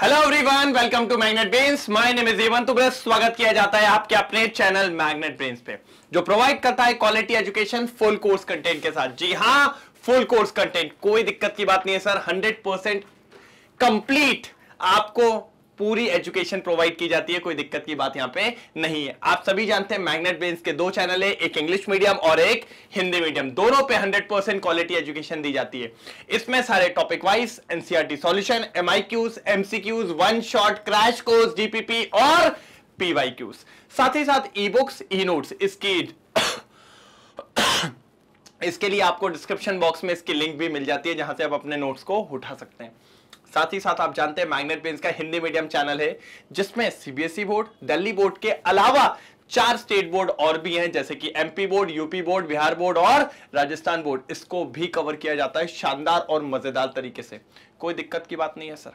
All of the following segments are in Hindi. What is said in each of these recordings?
hello everyone welcome to Magnet Brains my name is एवं तो स्वागत किया जाता है आपके अपने चैनल मैग्नेट ब्रेन्स पे जो प्रोवाइड करता है quality education full course content के साथ जी हाँ फुल कोर्स कंटेंट कोई दिक्कत की बात नहीं है सर 100 परसेंट कंप्लीट आपको पूरी एजुकेशन प्रोवाइड की जाती है कोई दिक्कत की बात यहाँ पे नहीं है आप सभी जानते हैं मैग्नेट बेन्स के दो चैनल है एक इंग्लिश मीडियम और एक हिंदी मीडियम दोनों पे 100 परसेंट क्वालिटी एजुकेशन दी जाती है इसमें सारे टॉपिक वाइज एनसीआरटी सॉल्यूशन एमआईक्यूज MCQs one shot crash course DPP और पीवाई साथ ही साथ ई बुक्स ई नोट्स इसकी इसके लिए आपको डिस्क्रिप्शन बॉक्स में इसकी लिंक भी मिल जाती है जहां से आप अपने नोट्स को उठा सकते हैं साथ ही साथ आप जानते हैं मैग्नेट पेंस का हिंदी मीडियम चैनल है जिसमें सीबीएसई बोर्ड दिल्ली बोर्ड के अलावा चार स्टेट बोर्ड और भी हैं जैसे कि MP board UP board Bihar board और राजस्थान बोर्ड इसको भी कवर किया जाता है शानदार और मजेदार तरीके से कोई दिक्कत की बात नहीं है सर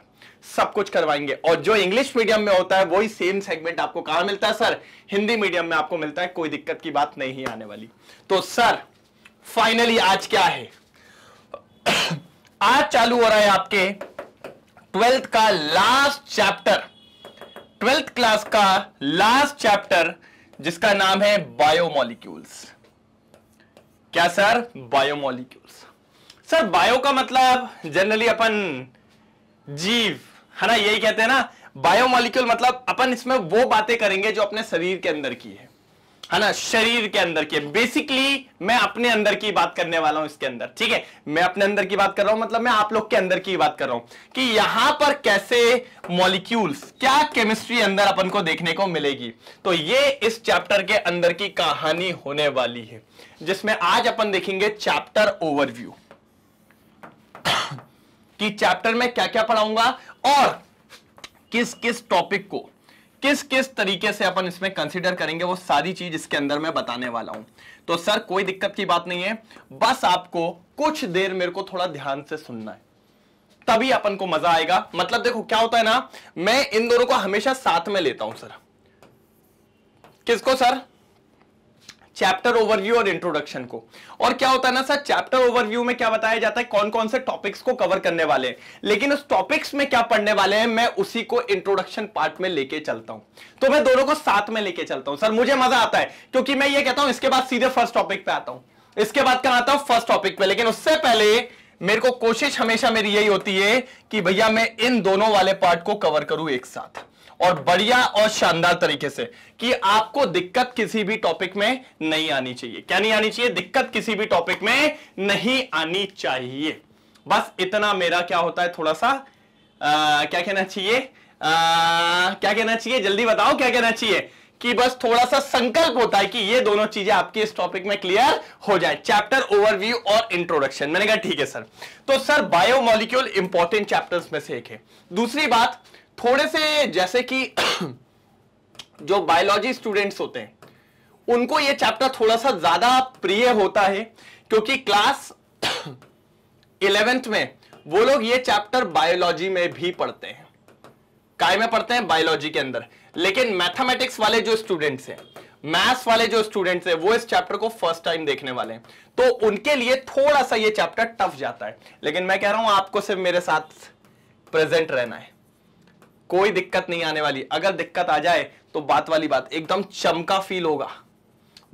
सब कुछ करवाएंगे और जो इंग्लिश मीडियम में होता है वही सेम सेगमेंट आपको कहां मिलता है सर हिंदी मीडियम में आपको मिलता है कोई दिक्कत की बात नहीं आने वाली तो सर फाइनली आज क्या है आज चालू हो रहा है आपके ट्वेल्थ का लास्ट चैप्टर ट्वेल्थ क्लास का लास्ट चैप्टर जिसका नाम है बायोमोलिक्यूल्स क्या सर बायोमोलिक्यूल्स सर बायो का मतलब जनरली अपन जीव है ना यही कहते हैं ना बायोमोलिक्यूल मतलब अपन इसमें वो बातें करेंगे जो अपने शरीर के अंदर की है है ना शरीर के अंदर के बेसिकली मैं अपने अंदर की बात करने वाला हूं इसके अंदर ठीक है मैं अपने अंदर की बात कर रहा हूं मतलब मैं आप लोग के अंदर की बात कर रहा हूं कि यहां पर कैसे मॉलिक्यूल्स क्या केमिस्ट्री अंदर अपन को देखने को मिलेगी तो ये इस चैप्टर के अंदर की कहानी होने वाली है जिसमें आज अपन देखेंगे चैप्टर ओवरव्यू कि चैप्टर में क्या क्या पढ़ाऊंगा और किस किस टॉपिक को किस किस तरीके से अपन इसमें कंसिडर करेंगे वो सारी चीज इसके अंदर मैं बताने वाला हूं तो सर कोई दिक्कत की बात नहीं है बस आपको कुछ देर मेरे को थोड़ा ध्यान से सुनना है तभी अपन को मजा आएगा मतलब देखो क्या होता है ना मैं इन दोनों को हमेशा साथ में लेता हूं सर किसको सर चैप्टर ओवरव्यू और इंट्रोडक्शन को और क्या होता है ना सर चैप्टर ओवरव्यू में क्या बताया जाता है कौन कौन से टॉपिक्स को कवर करने वाले हैं लेकिन उस टॉपिक्स में क्या पढ़ने वाले हैं मैं उसी को इंट्रोडक्शन पार्ट में लेके चलता हूं तो मैं दोनों को साथ में लेके चलता हूं सर मुझे मजा आता है क्योंकि मैं ये कहता हूं इसके बाद सीधे फर्स्ट टॉपिक पे आता हूं इसके बाद कहा आता हूं फर्स्ट टॉपिक पे लेकिन उससे पहले मेरे को कोशिश हमेशा मेरी यही होती है कि भैया मैं इन दोनों वाले पार्ट को कवर करूं एक साथ और बढ़िया और शानदार तरीके से कि आपको दिक्कत किसी भी टॉपिक में नहीं आनी चाहिए क्या नहीं आनी चाहिए दिक्कत किसी भी टॉपिक में नहीं आनी चाहिए बस इतना मेरा क्या होता है थोड़ा सा आ, क्या कहना चाहिए क्या कहना चाहिए जल्दी बताओ क्या कहना चाहिए कि बस थोड़ा सा संकल्प होता है कि ये दोनों चीजें आपके इस टॉपिक में क्लियर हो जाए चैप्टर ओवरव्यू और इंट्रोडक्शन मैंने कहा ठीक है सर तो सर बायोमोलिक्यूल इंपॉर्टेंट चैप्टर्स में से एक है दूसरी बात थोड़े से जैसे कि जो बायोलॉजी स्टूडेंट्स होते हैं उनको ये चैप्टर थोड़ा सा ज्यादा प्रिय होता है क्योंकि क्लास इलेवेंथ में वो लोग ये चैप्टर बायोलॉजी में भी पढ़ते हैं काय में पढ़ते हैं बायोलॉजी के अंदर लेकिन मैथमेटिक्स वाले जो स्टूडेंट्स हैं मैथ्स वाले जो स्टूडेंट्स हैं वो इस चैप्टर को फर्स्ट टाइम देखने वाले हैं तो उनके लिए थोड़ा सा ये चैप्टर टफ जाता है लेकिन मैं कह रहा हूं आपको सिर्फ मेरे साथ प्रेजेंट रहना है कोई दिक्कत नहीं आने वाली अगर दिक्कत आ जाए तो बात वाली बात एकदम चमका फील होगा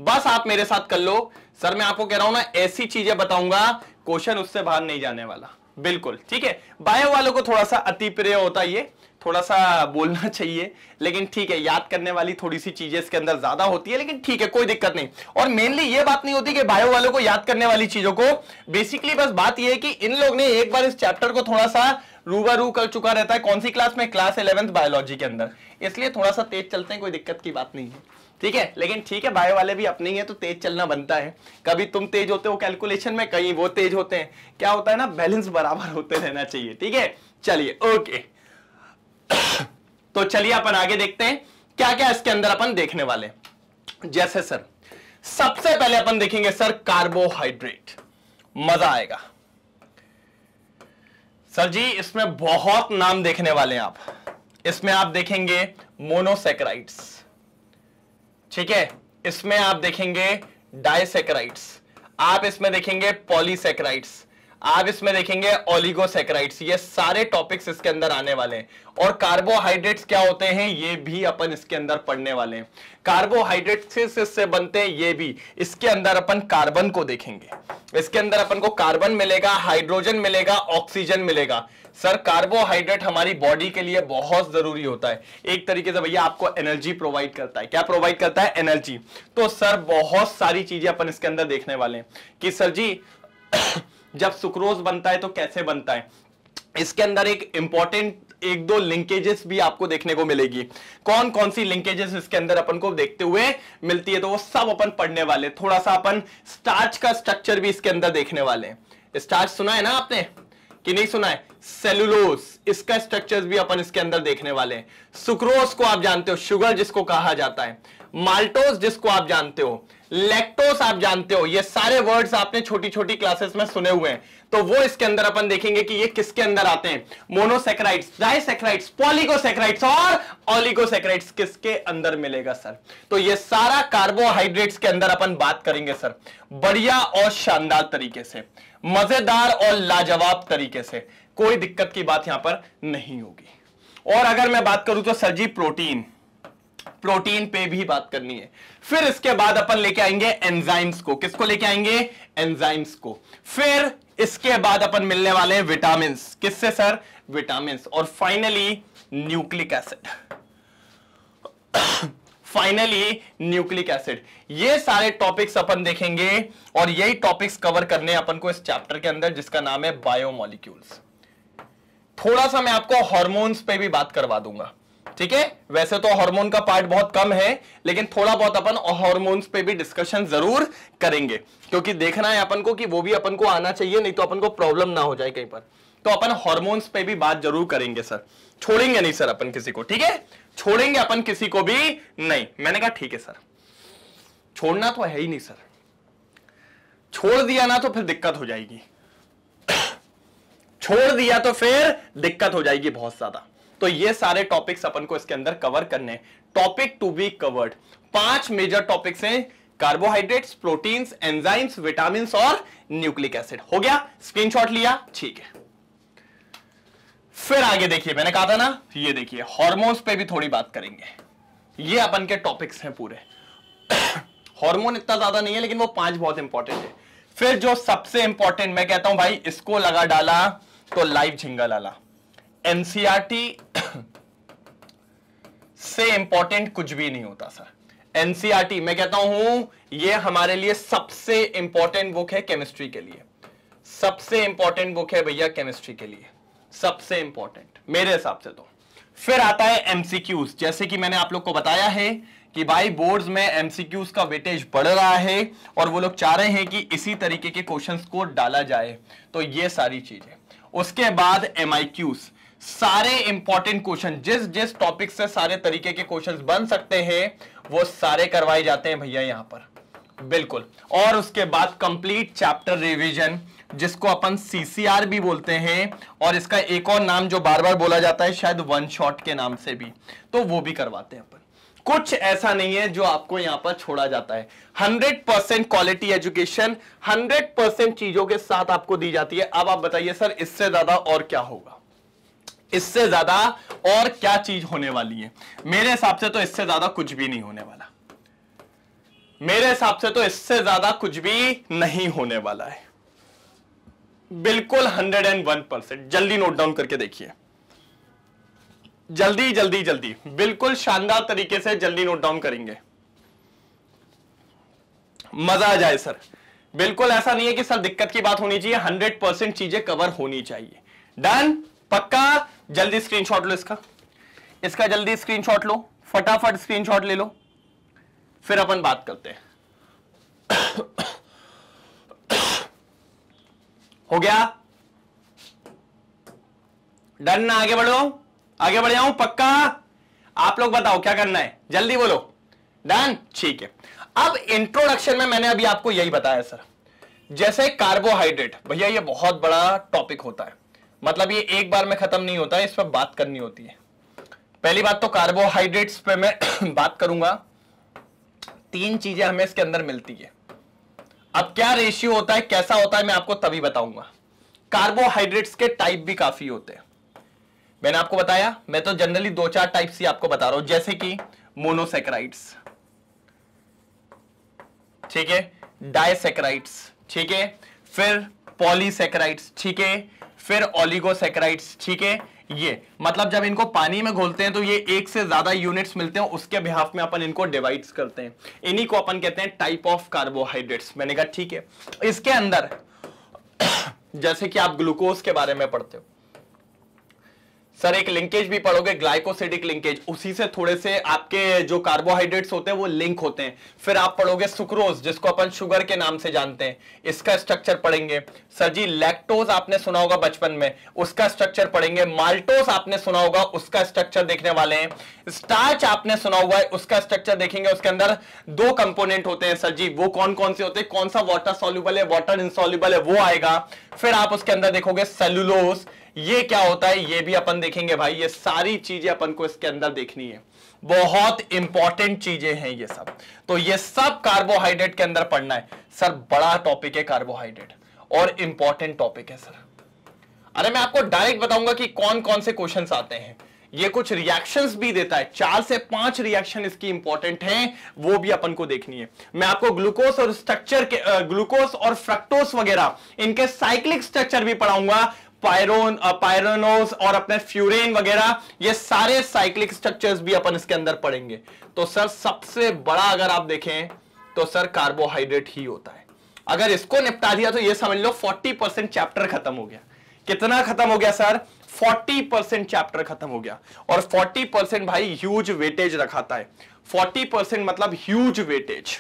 बस आप मेरे साथ कर लो सर मैं आपको कह रहा हूं ना ऐसी चीजें बताऊंगा क्वेश्चन उससे बाहर नहीं जाने वाला बिल्कुल ठीक है बायो वालों को थोड़ा सा अति प्रिय होता है थोड़ा सा बोलना चाहिए लेकिन ठीक है याद करने वाली थोड़ी सी चीजें इसके अंदर ज्यादा होती है लेकिन ठीक है कोई दिक्कत नहीं और मेनली ये बात नहीं होती कि बायो वालों को याद करने वाली चीजों को बेसिकली बस बात यह है कि इन लोग ने एक बार इस चैप्टर को थोड़ा सा रूबरू कर चुका रहता है कौन सी क्लास में क्लास इलेवेंथ बायोलॉजी के अंदर इसलिए थोड़ा सा तेज चलते हैं कोई दिक्कत की बात नहीं है ठीक है लेकिन ठीक है बायो वाले भी अपने ही है तो तेज चलना बनता है कभी तुम तेज होते हो कैलकुलेशन में कहीं वो तेज होते हैं क्या होता है ना बैलेंस बराबर होते रहना चाहिए ठीक है चलिए ओके तो चलिए अपन आगे देखते हैं क्या क्या इसके अंदर अपन देखने वाले जैसे सर सबसे पहले अपन देखेंगे सर कार्बोहाइड्रेट मजा आएगा सर जी इसमें बहुत नाम देखने वाले हैं आप इसमें आप देखेंगे मोनोसेक्राइड्स ठीक है इसमें आप देखेंगे डायसेक्राइड्स आप इसमें देखेंगे पॉलीसेक्राइड्स आप इसमें देखेंगे ओलिगोसेक्राइड्स ये सारे टॉपिक्स इसके अंदर आने वाले हैं और कार्बोहाइड्रेट्स क्या होते हैं ये भी अपन इसके अंदर पढ़ने वाले हैं कार्बोहाइड्रेट्स इससे बनते हैं ये भी इसके अंदर अपन कार्बन को देखेंगे इसके अंदर अपन को कार्बन मिलेगा हाइड्रोजन मिलेगा ऑक्सीजन मिलेगा सर कार्बोहाइड्रेट हमारी बॉडी के लिए बहुत जरूरी होता है एक तरीके से भैया आपको एनर्जी प्रोवाइड करता है क्या प्रोवाइड करता है एनर्जी तो सर बहुत सारी चीजें अपन इसके अंदर देखने वाले हैं कि सर जी जब सुक्रोज बनता है तो कैसे बनता है इसके अंदर एक इंपॉर्टेंट एक दो लिंकेजेस भी आपको देखने को मिलेगी कौन कौन सी लिंकेजेस इसके अंदर अपन को देखते हुए मिलती है तो वो सब अपन पढ़ने वाले थोड़ा सा अपन स्टार्च का स्ट्रक्चर भी इसके अंदर देखने वाले स्टार्च सुना है ना आपने कि नहीं सुना है सेलुलोज इसका स्ट्रक्चर भी अपन इसके अंदर देखने वाले हैं सुक्रोज को आप जानते हो शुगर जिसको कहा जाता है माल्टोज जिसको आप जानते हो लैक्टोस आप जानते हो ये सारे वर्ड्स आपने छोटी छोटी क्लासेस में सुने हुए हैं तो वो इसके अंदर अपन देखेंगे कि ये किसके अंदर आते हैं मोनोसेक्राइड्स डाइसेक्राइड्स पॉलिकोसेक्राइड्स और ऑलिकोसेक्राइड्स किसके अंदर मिलेगा सर तो ये सारा कार्बोहाइड्रेट्स के अंदर अपन बात करेंगे सर बढ़िया और शानदार तरीके से मजेदार और लाजवाब तरीके से कोई दिक्कत की बात यहां पर नहीं होगी और अगर मैं बात करूं तो सर जी प्रोटीन प्रोटीन पे भी बात करनी है फिर इसके बाद अपन लेके आएंगे एंजाइम्स को किसको लेके आएंगे एंजाइम्स को फिर इसके बाद अपन मिलने वाले हैं विटामिन किससे सर विटामिन और finally nucleic acid finally nucleic acid ये सारे टॉपिक्स अपन देखेंगे और यही टॉपिक्स कवर करने अपन को इस चैप्टर के अंदर जिसका नाम है बायोमोलिक्यूल्स थोड़ा सा मैं आपको हॉर्मोन्स पे भी बात करवा दूंगा ठीक है वैसे तो हार्मोन का पार्ट बहुत कम है लेकिन थोड़ा बहुत अपन हार्मोन्स पे भी डिस्कशन जरूर करेंगे क्योंकि देखना है अपन को कि वो भी अपन को आना चाहिए नहीं तो अपन को प्रॉब्लम ना हो जाए कहीं पर तो अपन हॉर्मोन्स पे भी बात जरूर करेंगे सर छोड़ेंगे नहीं सर अपन किसी को ठीक है छोड़ेंगे अपन किसी को भी नहीं मैंने कहा ठीक है सर छोड़ना तो है ही नहीं सर छोड़ दिया ना तो फिर दिक्कत हो जाएगी छोड़ दिया तो फिर दिक्कत हो जाएगी बहुत ज्यादा तो ये सारे टॉपिक्स अपन को इसके अंदर कवर करने टॉपिक टू बी कवर्ड पांच मेजर टॉपिक्स हैं कार्बोहाइड्रेट्स प्रोटीन्स एंजाइम्स विटामिन और न्यूक्लिक एसिड हो गया स्क्रीनशॉट लिया ठीक है फिर आगे देखिए मैंने कहा था ना ये देखिए हॉर्मोन्स पे भी थोड़ी बात करेंगे ये अपन के टॉपिक्स हैं पूरे हार्मोन इतना ज्यादा नहीं है लेकिन वो पांच बहुत इंपॉर्टेंट है फिर जो सबसे इंपॉर्टेंट मैं कहता हूं भाई इसको लगा डाला तो लाइव झिंगा लाला एनसीआरटी से इंपॉर्टेंट कुछ भी नहीं होता सर एनसीआरटी मैं कहता हूं ये हमारे लिए सबसे इंपॉर्टेंट बुक है केमिस्ट्री के लिए सबसे इंपॉर्टेंट बुक है भैया केमिस्ट्री के लिए सबसे इंपॉर्टेंट मेरे हिसाब से तो फिर आता है एमसीक्यूज जैसे कि मैंने आप लोग को बताया है कि भाई बोर्ड्स में एमसीक्यूज का वेटेज बढ़ रहा है और वो लोग चाह रहे हैं कि इसी तरीके के क्वेश्चंस को डाला जाए तो ये सारी चीजें उसके बाद एमआईक्यूज सारे इंपॉर्टेंट क्वेश्चन जिस जिस टॉपिक से सारे तरीके के क्वेश्चन बन सकते हैं वो सारे करवाए जाते हैं भैया यहां पर बिल्कुल और उसके बाद कंप्लीट चैप्टर रिवीजन जिसको अपन सीसीआर भी बोलते हैं और इसका एक और नाम जो बार बार बोला जाता है शायद वन शॉट के नाम से भी तो वो भी करवाते हैं अपन कुछ ऐसा नहीं है जो आपको यहां पर छोड़ा जाता है 100 परसेंट क्वालिटी एजुकेशन 100 परसेंट चीजों के साथ आपको दी जाती है अब आप बताइए सर इससे ज्यादा और क्या होगा इससे ज्यादा और क्या चीज होने वाली है मेरे हिसाब से तो इससे ज्यादा कुछ भी नहीं होने वाला मेरे हिसाब से तो इससे ज्यादा कुछ भी नहीं होने वाला है बिल्कुल हंड्रेड एंड वन परसेंट जल्दी नोट डाउन करके देखिए जल्दी जल्दी जल्दी बिल्कुल शानदार तरीके से जल्दी नोट डाउन करेंगे मजा आ जाए सर बिल्कुल ऐसा नहीं है कि सर दिक्कत की बात होनी चाहिए हंड्रेड परसेंट चीजें कवर होनी चाहिए डन पक्का जल्दी स्क्रीनशॉट लो इसका इसका जल्दी स्क्रीनशॉट लो फटाफट स्क्रीनशॉट ले लो फिर अपन बात करते हैं हो गया डन ना आगे बढ़ो आगे बढ़ जाऊं पक्का आप लोग बताओ क्या करना है जल्दी बोलो डन ठीक है अब इंट्रोडक्शन में मैंने अभी आपको यही बताया सर जैसे कार्बोहाइड्रेट भैया ये बहुत बड़ा टॉपिक होता है मतलब ये एक बार में खत्म नहीं होता इस पर बात करनी होती है पहली बात तो कार्बोहाइड्रेट्स पे मैं बात करूंगा तीन चीजें हमें इसके अंदर मिलती है अब क्या रेशियो होता है कैसा होता है मैं आपको तभी बताऊंगा कार्बोहाइड्रेट्स के टाइप भी काफी होते हैं मैंने आपको बताया मैं तो जनरली दो चार टाइप्स ही आपको बता रहा हूं जैसे कि मोनोसेक्राइड्स ठीक है डायसेक्राइड्स ठीक है फिर पॉलीसेक्राइड्स ठीक है फिर ओलिगोसेक्राइड्स ठीक है ये मतलब जब इनको पानी में घोलते हैं तो ये एक से ज्यादा यूनिट्स मिलते हैं उसके बिहाफ में अपन इनको डिवाइड्स करते हैं इन्हीं को अपन कहते हैं टाइप ऑफ कार्बोहाइड्रेट्स मैंने कहा ठीक है इसके अंदर जैसे कि आप ग्लूकोज के बारे में पढ़ते हो सर एक लिंकेज भी पढ़ोगे ग्लाइकोसिडिक लिंकेज उसी से थोड़े से आपके जो कार्बोहाइड्रेट्स होते हैं वो लिंक होते हैं फिर आप पढ़ोगे सुक्रोज जिसको अपन शुगर के नाम से जानते हैं इसका स्ट्रक्चर पढ़ेंगे सर जी लैक्टोज आपने सुना होगा बचपन में उसका स्ट्रक्चर पढ़ेंगे माल्टोस आपने सुना होगा उसका स्ट्रक्चर देखने वाले हैं स्टार्च आपने सुना हुआ है उसका स्ट्रक्चर देखेंगे उसके अंदर दो कंपोनेंट होते हैं सर जी वो कौन कौन से होते हैं कौन सा वाटर सोल्यूबल है वाटर इनसोल्यूबल है वो आएगा फिर आप उसके अंदर देखोगे सेलुलोस ये क्या होता है ये भी अपन देखेंगे भाई ये सारी चीजें अपन को इसके अंदर देखनी है बहुत इंपॉर्टेंट चीजें हैं ये सब तो ये सब कार्बोहाइड्रेट के अंदर पढ़ना है सर बड़ा टॉपिक है कार्बोहाइड्रेट और इंपॉर्टेंट टॉपिक है सर अरे मैं आपको डायरेक्ट बताऊंगा कि कौन कौन से क्वेश्चन आते हैं ये कुछ रिएक्शंस भी देता है चार से पांच रिएक्शन इसकी इंपॉर्टेंट हैं वो भी अपन को देखनी है मैं आपको ग्लूकोज और स्ट्रक्चर के ग्लूकोज और फ्रक्टोस वगैरह इनके साइक्लिक स्ट्रक्चर भी पढ़ाऊंगा पायरोन पायरोनोस uh, और अपने फ्यूरेन वगैरह ये सारे साइक्लिक स्ट्रक्चर्स भी अपन इसके अंदर पड़ेंगे तो सर सबसे बड़ा अगर आप देखें तो सर कार्बोहाइड्रेट ही होता है अगर इसको निपटा दिया तो ये समझ लो 40 परसेंट चैप्टर खत्म हो गया कितना खत्म हो गया सर 40 परसेंट चैप्टर खत्म हो गया और 40 परसेंट भाई ह्यूज वेटेज रखाता है 40 परसेंट मतलब ह्यूज वेटेज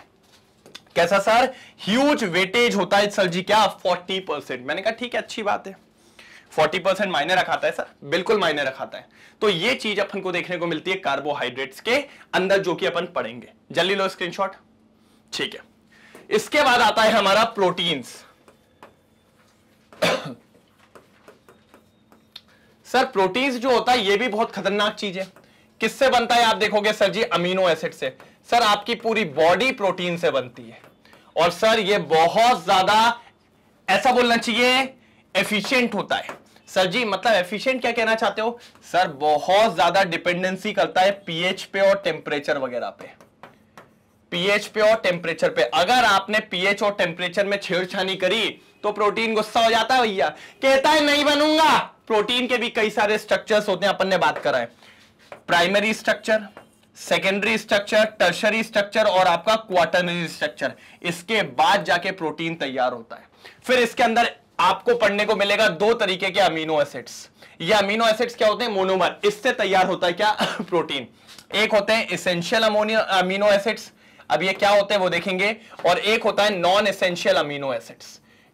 कैसा सर ह्यूज वेटेज होता है सर जी क्या 40 परसेंट मैंने कहा ठीक है अच्छी बात है फोर्टी परसेंट मायने रखाता है सर बिल्कुल मायने रखाता है तो ये चीज अपन को देखने को मिलती है कार्बोहाइड्रेट्स के अंदर जो कि अपन पढ़ेंगे जल्दी लो स्क्रीनशॉट ठीक है इसके बाद आता है हमारा प्रोटीन्स सर प्रोटीन्स जो होता है ये भी बहुत खतरनाक चीज है किससे बनता है आप देखोगे सर जी अमीनो एसिड से सर आपकी पूरी बॉडी प्रोटीन से बनती है और सर ये बहुत ज्यादा ऐसा बोलना चाहिए एफिशिएंट होता है सर जी मतलब एफिशिएंट क्या कहना चाहते हो सर बहुत ज्यादा डिपेंडेंसी करता है पीएच पे और टेम्परेचर वगैरह पे पीएच पे और टेम्परेचर पे अगर आपने पीएच और टेम्परेचर में छेड़छानी करी तो प्रोटीन गुस्सा हो जाता है भैया कहता है नहीं बनूंगा प्रोटीन के भी कई सारे स्ट्रक्चर होते हैं अपन ने बात करा है primary structure secondary structure tertiary structure और आपका क्वार्टनरी स्ट्रक्चर इसके बाद जाके प्रोटीन तैयार होता है फिर इसके अंदर आपको पढ़ने को मिलेगा दो तरीके के अमीनो एसिड्स ये अमीनो एसिड्स क्या होते हैं मोनोमर इससे तैयार होता है क्या प्रोटीन एक होते हैं इसेंशियल अमीनो एसिड्स अब ये क्या होते हैं वो देखेंगे और एक होता है नॉन इसेंशियल अमीनो एसिड्स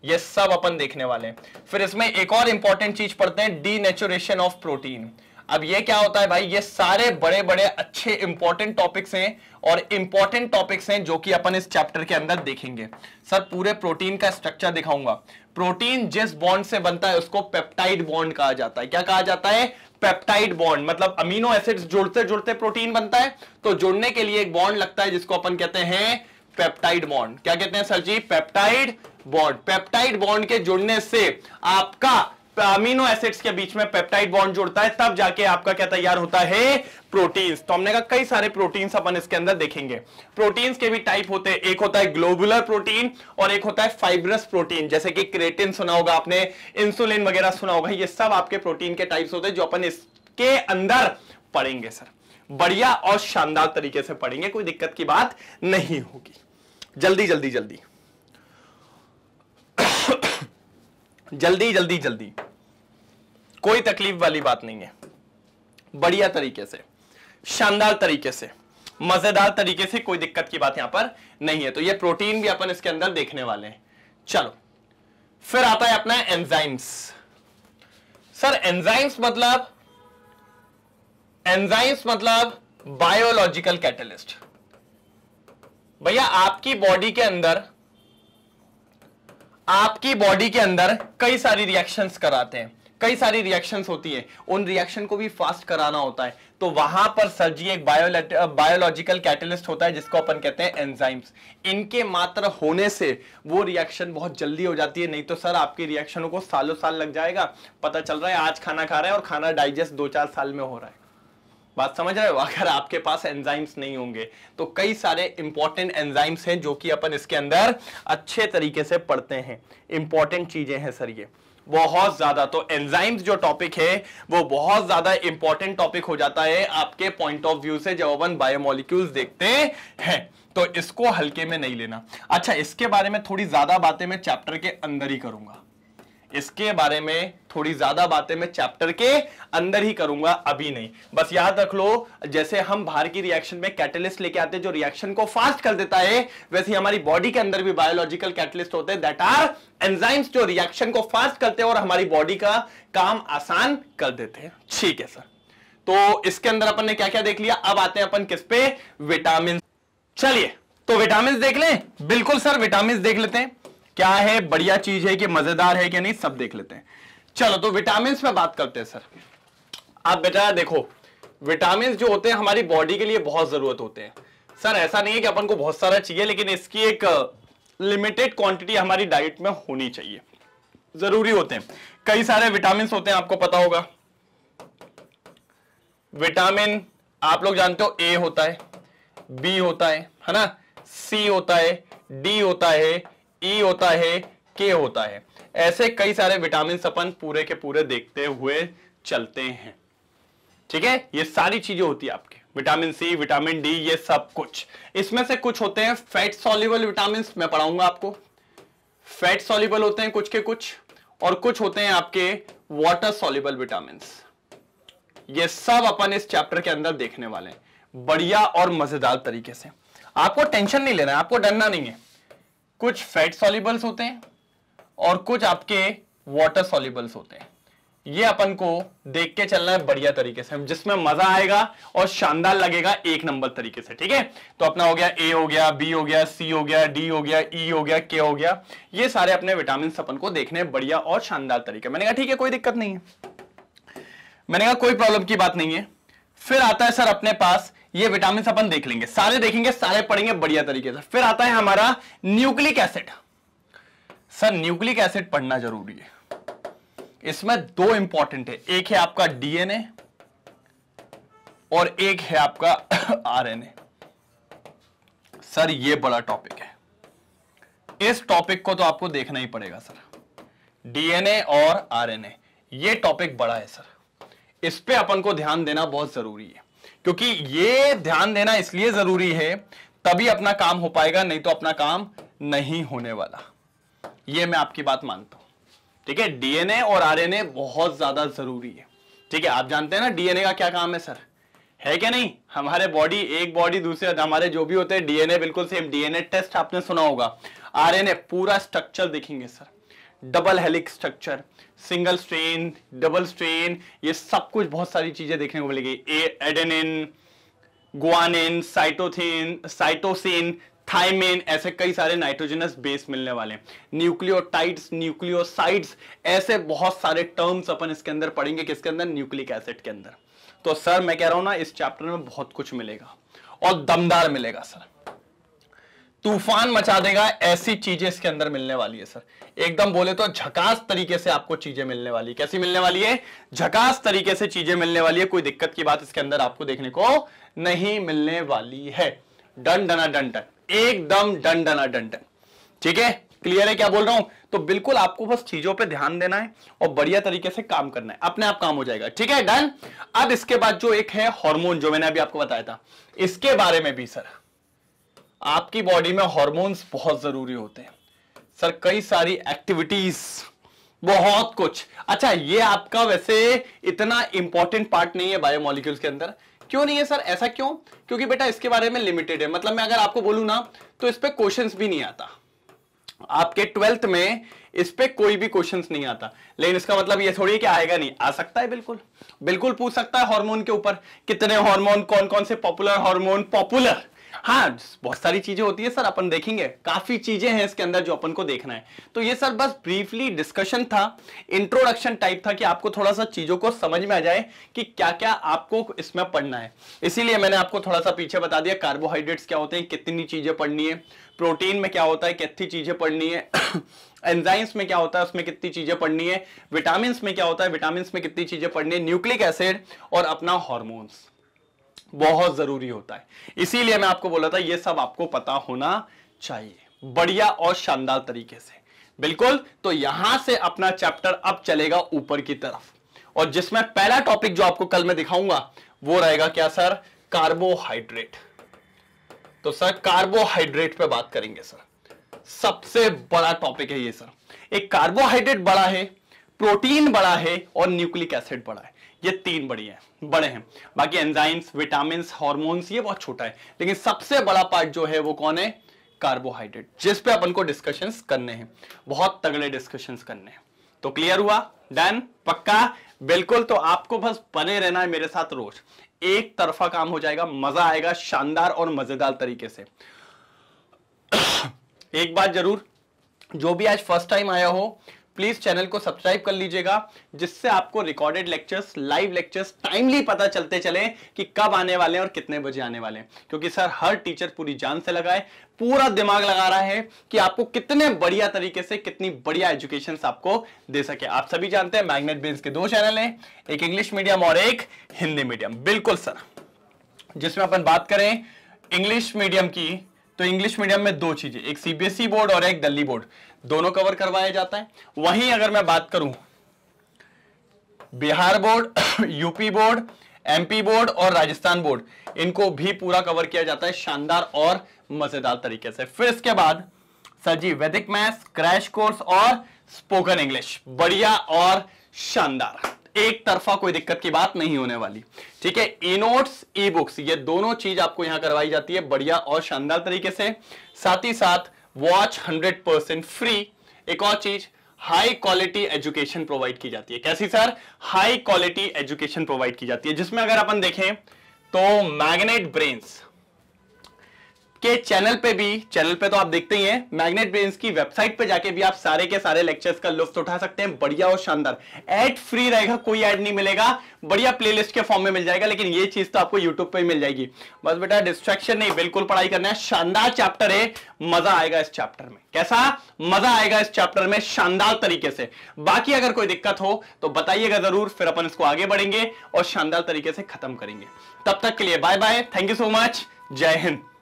ये सब अपन देखने वाले हैं फिर इसमें एक और इंपॉर्टेंट चीज पढ़ते हैं डी ऑफ प्रोटीन अब ये क्या होता है भाई ये सारे बड़े बड़े अच्छे इंपॉर्टेंट टॉपिक्स हैं और इंपॉर्टेंट टॉपिक्स हैं जो कि अपन इस चैप्टर के अंदर देखेंगे सर पूरे प्रोटीन का स्ट्रक्चर दिखाऊंगा प्रोटीन जिस बॉन्ड से बनता है उसको पेप्टाइड बॉन्ड कहा जाता है क्या कहा जाता है पेप्टाइड बॉन्ड मतलब अमीनो एसिड्स जुड़ते जुड़ते प्रोटीन बनता है तो जुड़ने के लिए एक बॉन्ड लगता है जिसको अपन कहते हैं पेप्टाइड बॉन्ड क्या कहते हैं sir ji peptide bond peptide bond के जुड़ने से आपका अमीनो एसिड्स के बीच में पेप्टाइड बॉन्ड जुड़ता है तब जाके आपका क्या तैयार होता है प्रोटीन्स तो हमने कहा कई सारे प्रोटीन्स अपन इसके अंदर देखेंगे प्रोटीन्स के भी टाइप होते हैं एक होता है ग्लोबुलर प्रोटीन और एक होता है फाइब्रस प्रोटीन जैसे कि क्रेटिन सुना होगा आपने इंसुलिन वगैरह सुना होगा ये सब आपके प्रोटीन के टाइप्स होते हैं जो अपन इसके अंदर पढ़ेंगे सर बढ़िया और शानदार तरीके से पढ़ेंगे कोई दिक्कत की बात नहीं होगी जल्दी जल्दी जल्दी जल्दी जल्दी जल्दी कोई तकलीफ वाली बात नहीं है बढ़िया तरीके से शानदार तरीके से मजेदार तरीके से कोई दिक्कत की बात यहां पर नहीं है तो ये प्रोटीन भी अपन इसके अंदर देखने वाले हैं चलो फिर आता है अपना एंजाइम्स सर एंजाइम्स मतलब एंजाइम्स मतलब बायोलॉजिकल कैटलिस्ट भैया आपकी बॉडी के अंदर आपकी बॉडी के अंदर कई सारी रिएक्शंस कराते हैं कई सारी रिएक्शंस होती है उन रिएक्शन को भी फास्ट कराना होता है तो वहां पर सर जी एक बायोलॉजिकल कैटलिस्ट होता है जिसको अपन कहते हैं एंजाइम्स इनके मात्र होने से वो रिएक्शन बहुत जल्दी हो जाती है नहीं तो सर आपके रिएक्शनों को सालों साल लग जाएगा पता चल रहा है आज खाना खा रहे हैं और खाना डाइजेस्ट दो चार साल में हो रहा है बात समझ रहे हो अगर आपके पास एंजाइम्स नहीं होंगे तो कई सारे इंपॉर्टेंट एंजाइम्स हैं जो कि अपन इसके अंदर अच्छे तरीके से पढ़ते हैं इंपॉर्टेंट चीजें हैं सर ये बहुत ज्यादा तो एंजाइम्स जो टॉपिक है वो बहुत ज्यादा इंपॉर्टेंट टॉपिक हो जाता है आपके पॉइंट ऑफ व्यू से जब अपन बायोमोलिक्यूल्स देखते हैं तो इसको हल्के में नहीं लेना अच्छा इसके बारे में थोड़ी ज्यादा बातें मैं चैप्टर के अंदर ही करूंगा इसके बारे में थोड़ी ज्यादा बातें मैं चैप्टर के अंदर ही करूंगा अभी नहीं बस याद रख लो जैसे हम बाहर की रिएक्शन में कैटलिस्ट लेके आते हैं जो रिएक्शन को फास्ट कर देता है वैसे ही हमारी बॉडी के अंदर भी बायोलॉजिकल कैटलिस्ट होते हैं दैट आर एंजाइम्स जो रिएक्शन को फास्ट करते हैं और हमारी बॉडी का काम आसान कर देते हैं ठीक है सर तो इसके अंदर अपन ने क्या क्या देख लिया अब आते हैं अपन किस पे विटामिन चलिए तो विटामिन देख लें बिल्कुल सर विटामिन देख लेते हैं क्या है बढ़िया चीज है कि मजेदार है कि नहीं सब देख लेते हैं चलो तो विटामिन पे बात करते हैं सर आप बेटा देखो विटामिन जो होते हैं हमारी बॉडी के लिए बहुत जरूरत होते हैं सर ऐसा नहीं है कि अपन को बहुत सारा चाहिए लेकिन इसकी एक लिमिटेड क्वांटिटी हमारी डाइट में होनी चाहिए जरूरी होते हैं कई सारे विटामिन होते हैं आपको पता होगा विटामिन आप लोग जानते हो ए होता है बी होता है है ना सी होता है डी होता है ई e होता है के होता है ऐसे कई सारे विटामिन अपन पूरे के पूरे देखते हुए चलते हैं ठीक है ये सारी चीजें होती है आपके विटामिन सी विटामिन डी ये सब कुछ इसमें से कुछ होते हैं फैट सॉल्यूबल विटामिन मैं पढ़ाऊंगा आपको फैट सॉल्यूबल होते हैं कुछ के कुछ और कुछ होते हैं आपके वाटर सॉल्यूबल विटामिन ये सब अपन इस चैप्टर के अंदर देखने वाले हैं बढ़िया और मजेदार तरीके से आपको टेंशन नहीं लेना है आपको डरना नहीं है कुछ फैट सॉल्यूबल्स होते हैं और कुछ आपके वाटर सॉल्यूबल्स होते हैं ये अपन को देख के चलना है बढ़िया तरीके से जिसमें मजा आएगा और शानदार लगेगा एक नंबर तरीके से ठीक है तो अपना हो गया ए हो गया बी हो गया सी हो गया डी हो गया ई e हो गया के हो गया ये सारे अपने विटामिन अपन को देखने बढ़िया और शानदार तरीके मैंने कहा ठीक है कोई दिक्कत नहीं है मैंने कहा कोई प्रॉब्लम की बात नहीं है फिर आता है सर अपने पास ये विटामिन अपन देख लेंगे सारे देखेंगे सारे पढ़ेंगे बढ़िया तरीके से फिर आता है हमारा nucleic acid sir nucleic acid पढ़ना जरूरी है इसमें दो इंपॉर्टेंट है एक है आपका डीएनए और एक है आपका आरएनए सर ये बड़ा टॉपिक है इस टॉपिक को तो आपको देखना ही पड़ेगा सर डीएनए और आरएनए ये टॉपिक बड़ा है सर इस पे अपन को ध्यान देना बहुत जरूरी है क्योंकि ये ध्यान देना इसलिए जरूरी है तभी अपना काम हो पाएगा नहीं तो अपना काम नहीं होने वाला ये मैं आपकी बात मानता हूं ठीक है डीएनए और आरएनए बहुत ज्यादा जरूरी है ठीक है आप जानते हैं ना डीएनए का क्या काम है सर है क्या नहीं हमारे बॉडी एक बॉडी दूसरे हमारे जो भी होते हैं डीएनए बिल्कुल सेम डीएनए टेस्ट आपने सुना होगा आरएनए पूरा स्ट्रक्चर देखेंगे sir double helix structure single strand double strand ये सब कुछ बहुत सारी चीजें देखने को मिलेगी adenine guanine cytosine cytosine thymine ऐसे कई सारे नाइट्रोजनस बेस मिलने वाले हैं न्यूक्लियोटाइड्स न्यूक्लियोसाइड्स ऐसे बहुत सारे टर्म्स अपन इसके अंदर पढ़ेंगे किसके अंदर न्यूक्लिक एसिड के अंदर तो सर मैं कह रहा हूं ना इस चैप्टर में बहुत कुछ मिलेगा और दमदार मिलेगा सर तूफान मचा देगा ऐसी चीजें इसके अंदर मिलने वाली है सर एकदम बोले तो झकास तरीके से आपको चीजें मिलने वाली है कैसी मिलने वाली है झकास तरीके से चीजें मिलने वाली है कोई दिक्कत की बात इसके अंदर आपको देखने को नहीं मिलने वाली है डन डना डन डन एकदम डन डना डन डन ठीक है क्लियर है क्या बोल रहा हूं तो बिल्कुल आपको बस चीजों पे ध्यान देना है और बढ़िया तरीके से काम करना है अपने आप काम हो जाएगा ठीक है डन अब इसके बाद जो एक है हार्मोन जो मैंने अभी आपको बताया था इसके बारे में भी सर आपकी बॉडी में हॉर्मोन्स बहुत जरूरी होते हैं सर कई सारी एक्टिविटीज बहुत कुछ अच्छा ये आपका वैसे इतना इंपॉर्टेंट पार्ट नहीं है बायोमोलिक्यूल्स के अंदर क्यों नहीं है सर ऐसा क्यों क्योंकि बेटा इसके बारे में लिमिटेड है मतलब मैं अगर आपको बोलू ना तो इस पर क्वेश्चन भी नहीं आता आपके ट्वेल्थ में इस पर कोई भी क्वेश्चन नहीं आता लेकिन इसका मतलब ये थोड़ी कि आएगा नहीं आ सकता है बिल्कुल बिल्कुल पूछ सकता है हार्मोन के ऊपर कितने हार्मोन कौन कौन से पॉपुलर हार्मोन पॉपुलर हाँ बहुत सारी चीजें होती है सर अपन देखेंगे काफी चीजें हैं इसके अंदर जो अपन को देखना है तो ये सर बस ब्रीफली डिस्कशन था इंट्रोडक्शन टाइप था कि आपको थोड़ा सा चीजों को समझ में आ जाए कि क्या क्या आपको इसमें पढ़ना है इसीलिए मैंने आपको थोड़ा सा पीछे बता दिया कार्बोहाइड्रेट्स क्या होते हैं कितनी चीजें पढ़नी है प्रोटीन में क्या होता है कितनी चीजें पढ़नी है एंजाइम्स में क्या होता है उसमें कितनी चीजें पढ़नी है विटामिन में क्या होता है विटामिन में कितनी चीजें पढ़नी है न्यूक्लिक एसिड और अपना हॉर्मोन्स बहुत जरूरी होता है इसीलिए मैं आपको बोला था ये सब आपको पता होना चाहिए बढ़िया और शानदार तरीके से बिल्कुल तो यहां से अपना चैप्टर अब चलेगा ऊपर की तरफ और जिसमें पहला टॉपिक जो आपको कल मैं दिखाऊंगा वो रहेगा क्या सर कार्बोहाइड्रेट तो सर कार्बोहाइड्रेट पे बात करेंगे सर सबसे बड़ा टॉपिक है ये सर एक कार्बोहाइड्रेट बड़ा है प्रोटीन बड़ा है और न्यूक्लिक एसिड बड़ा है ये तीन बड़ी है बड़े हैं बाकी एंजाइम्स विटामिन हॉर्मोन्स ये बहुत छोटा है लेकिन सबसे बड़ा पार्ट जो है वो कौन है कार्बोहाइड्रेट जिस पे अपन को डिस्कशंस करने हैं बहुत तगड़े डिस्कशंस करने हैं तो क्लियर हुआ डन पक्का बिल्कुल तो आपको बस बने रहना है मेरे साथ रोज एक तरफा काम हो जाएगा मजा आएगा शानदार और मजेदार तरीके से एक बात जरूर जो भी आज फर्स्ट टाइम आया हो प्लीज चैनल को सब्सक्राइब कर लीजिएगा जिससे आपको recorded lectures live lectures timely पता चलते चले कि कब आने वाले हैं और कितने बजे आने वाले हैं क्योंकि सर हर टीचर पूरी जान से लगाए पूरा दिमाग लगा रहा है कि आपको कितने बढ़िया तरीके से कितनी बढ़िया एजुकेशन आपको दे सके आप सभी जानते हैं मैग्नेट बेन्स के दो चैनल हैं एक इंग्लिश मीडियम और एक हिंदी मीडियम बिल्कुल सर जिसमें अपन बात करें इंग्लिश मीडियम की तो इंग्लिश मीडियम में दो चीजें एक सीबीएसई बोर्ड e और एक दिल्ली बोर्ड दोनों कवर करवाया जाता है वहीं अगर मैं बात करूं Bihar board UP board MP board और राजस्थान बोर्ड इनको भी पूरा कवर किया जाता है शानदार और मजेदार तरीके से फिर इसके बाद sir ji Vedic math crash course और स्पोकन इंग्लिश बढ़िया और शानदार एक तरफा कोई दिक्कत की बात नहीं होने वाली ठीक है ई नोट्स ई बुक्स ये दोनों चीज आपको यहां करवाई जाती है बढ़िया और शानदार तरीके से साथ ही साथ वॉच हंड्रेड परसेंट फ्री एक और चीज हाई क्वालिटी एजुकेशन प्रोवाइड की जाती है कैसी sir high quality education provide की जाती है जिसमें अगर अपन देखें तो मैग्नेट ब्रेन्स के चैनल पे भी चैनल पे तो आप देखते ही हैं मैग्नेट ब्रेन्स की वेबसाइट पे जाके भी आप सारे के सारे लेक्चर्स का लुफ्त उठा सकते हैं बढ़िया और शानदार एड फ्री रहेगा कोई एड नहीं मिलेगा बढ़िया प्लेलिस्ट के फॉर्म में मिल जाएगा लेकिन ये चीज तो आपको यूट्यूब पे मिल जाएगी बस बेटा डिस्ट्रेक्शन नहीं बिल्कुल पढ़ाई करना है शानदार चैप्टर है मजा आएगा इस चैप्टर में कैसा मजा आएगा इस चैप्टर में शानदार तरीके से बाकी अगर कोई दिक्कत हो तो बताइएगा जरूर फिर अपन इसको आगे बढ़ेंगे और शानदार तरीके से खत्म करेंगे तब तक के लिए bye bye thank you so much जय हिंद